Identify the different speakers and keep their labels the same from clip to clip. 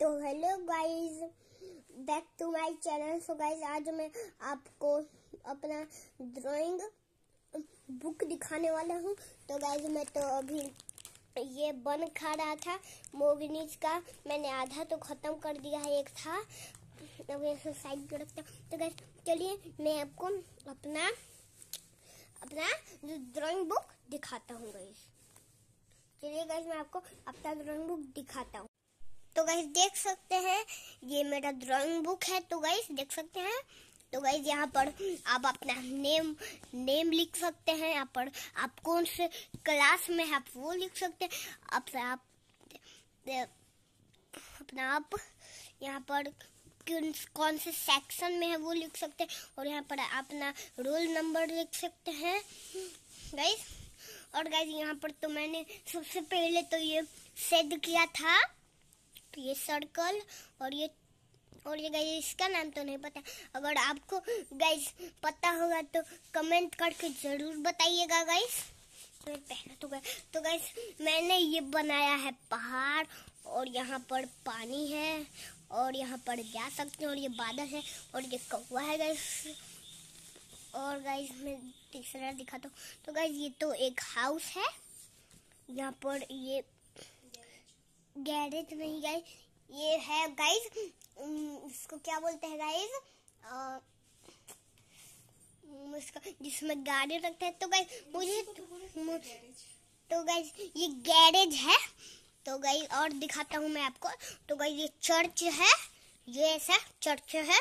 Speaker 1: तो hello guys back to my channel so guys आज मैं आपको अपना ड्राइंग बुक दिखाने वाला हूँ तो गाइस मैं तो अभी ये बन खा रहा था मोगनीज का मैंने आधा तो ख़त्म कर दिया है एक था अब तो साइड पर रखता तो गाइस चलिए मैं आपको अपना अपना ड्राइंग बुक दिखाता हूँ गाइस चलिए गाइस मैं आपको अपना ड्राइंग बुक दिखाता हूँ तो गाइस देख सकते हैं ये मेरा ड्राइंग बुक है तो गाइस देख सकते हैं तो गाइज यहाँ पर आप अपना नेम नेम लिख सकते हैं यहाँ पर आप कौन से क्लास में है आप वो लिख सकते हैं आप आप अपना आप यहाँ पर कौन से सेक्शन में है वो लिख सकते हैं और यहाँ पर अपना रोल नंबर लिख सकते हैं गाइस और गाइज यहाँ पर तो मैंने सबसे पहले तो ये सेट किया था तो ये सर्कल और ये और ये गाइज इसका नाम तो नहीं पता अगर आपको गाइज पता होगा तो कमेंट करके ज़रूर बताइएगा गाइज पहला तो गए तो गाइज मैंने ये बनाया है पहाड़ और यहाँ पर पानी है और यहाँ पर जा सकते हैं और ये बादल है और ये कौवा है गाइज और गाइज मैं तीसरा दिखाता हूँ तो गाइज ये तो एक हाउस है यहाँ पर ये गैरेज नहीं गई ये है गाइस इसको क्या बोलते हैं गाइस उसका जिसमें गाड़ी रखते हैं तो गाइस मुझे तो गाइस तो ये गैरेज है तो गाइस और दिखाता हूँ मैं आपको तो गाइस ये चर्च है ये ऐसा चर्च है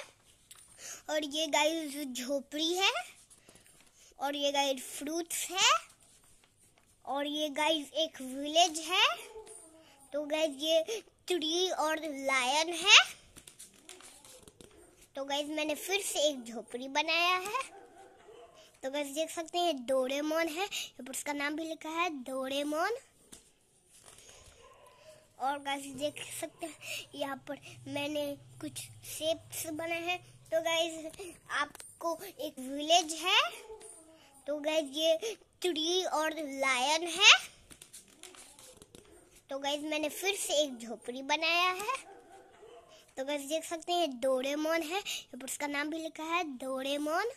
Speaker 1: और ये गाइस झोपड़ी है और ये गाइस फ्रूट्स है और ये गाइस एक विलेज है तो गैस ये ट्री और लायन है तो गैस मैंने फिर से एक झोपड़ी बनाया है तो गैस देख सकते हैं डोरेमोन है उसका नाम भी लिखा है डोरेमोन और गैस देख सकते हैं यहाँ पर मैंने कुछ शेप्स बनाए हैं तो गैस आपको एक विलेज है तो गैस ये ट्री और लायन है तो गैस मैंने फिर से एक झोपड़ी बनाया है तो गैस देख सकते हैं डोरेमोन है उसका नाम भी लिखा है डोरेमोन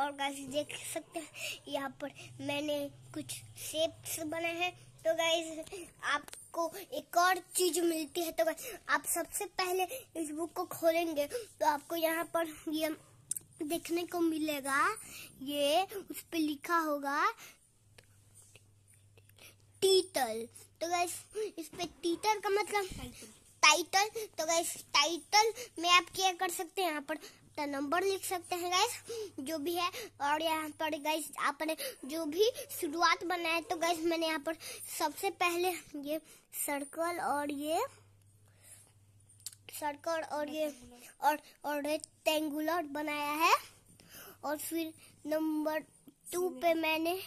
Speaker 1: और गैस देख सकते हैं यहाँ पर मैंने कुछ शेप्स बनाए हैं तो गैस आपको एक और चीज मिलती है तो गैस आप सबसे पहले इस बुक को खोलेंगे तो आपको यहाँ पर ये देखने को मिलेगा ये उस पर लिखा होगा टीटल तो गैस इस पे टीटल का मतलब टाइटल तो गैस टाइटल में आप क्या कर सकते हैं यहाँ पर का नंबर लिख सकते हैं गैस जो भी है और यहाँ पर गैस आपने जो भी शुरुआत बनाया तो गैस मैंने यहाँ पर सबसे पहले ये सर्कल और ये सर्कल और ये और और रेक्टेंगुलर बनाया है और फिर नंबर टू पे मैंने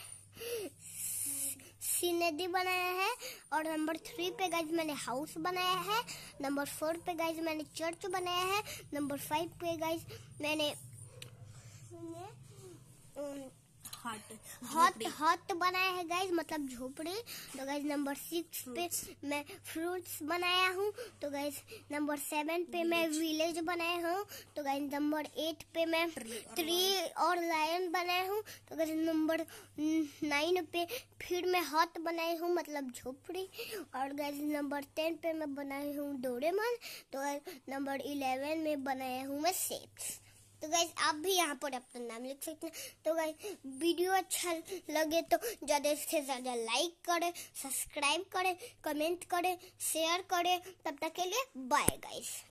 Speaker 1: सी नदी बनाया है और नंबर थ्री पे गाइज मैंने हाउस बनाया है नंबर फोर पे गाइज मैंने चर्च बनाया है नंबर फाइव पे गाइज मैंने हट हट हट बनाया है गाइज मतलब झोपड़ी तो गाइज नंबर सिक्स पे मैं फ्रूट्स बनाया हूँ तो गाइज नंबर सेवन पे मैं विलेज बनाया हूँ तो गाइज नंबर एट पे मैं ट्री और लायन बनाया हूँ तो गाइज नंबर नाइन पे फिर मैं हट बनाई हूँ मतलब झोपड़ी और गाइज नंबर टेन पे मैं बनाई हूँ डोरेमन तो गाइज नंबर इलेवन में बनाया हूँ मैं सेप्स तो गाइज आप भी यहाँ पर अपना नाम लिख सकते हैं तो गाइज वीडियो अच्छा लगे तो ज़्यादा से ज़्यादा लाइक करें सब्सक्राइब करें कमेंट करें शेयर करें तब तक के लिए बाय गाइज